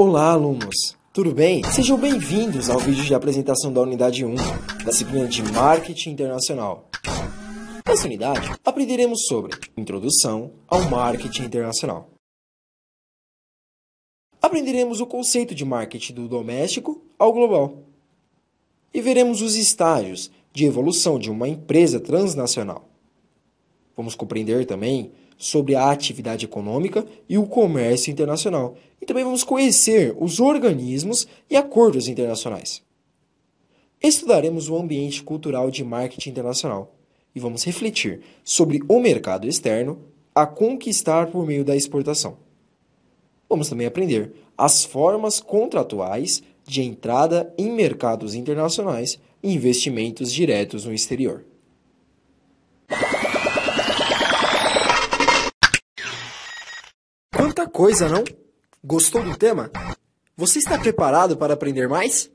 Olá, alunos! Tudo bem? Sejam bem-vindos ao vídeo de apresentação da Unidade 1, da disciplina de Marketing Internacional. Nessa unidade, aprenderemos sobre Introdução ao Marketing Internacional. Aprenderemos o conceito de marketing do doméstico ao global. E veremos os estágios de evolução de uma empresa transnacional. Vamos compreender também sobre a atividade econômica e o comércio internacional, também vamos conhecer os organismos e acordos internacionais. Estudaremos o ambiente cultural de marketing internacional e vamos refletir sobre o mercado externo a conquistar por meio da exportação. Vamos também aprender as formas contratuais de entrada em mercados internacionais e investimentos diretos no exterior. Quanta coisa, não? Gostou do tema? Você está preparado para aprender mais?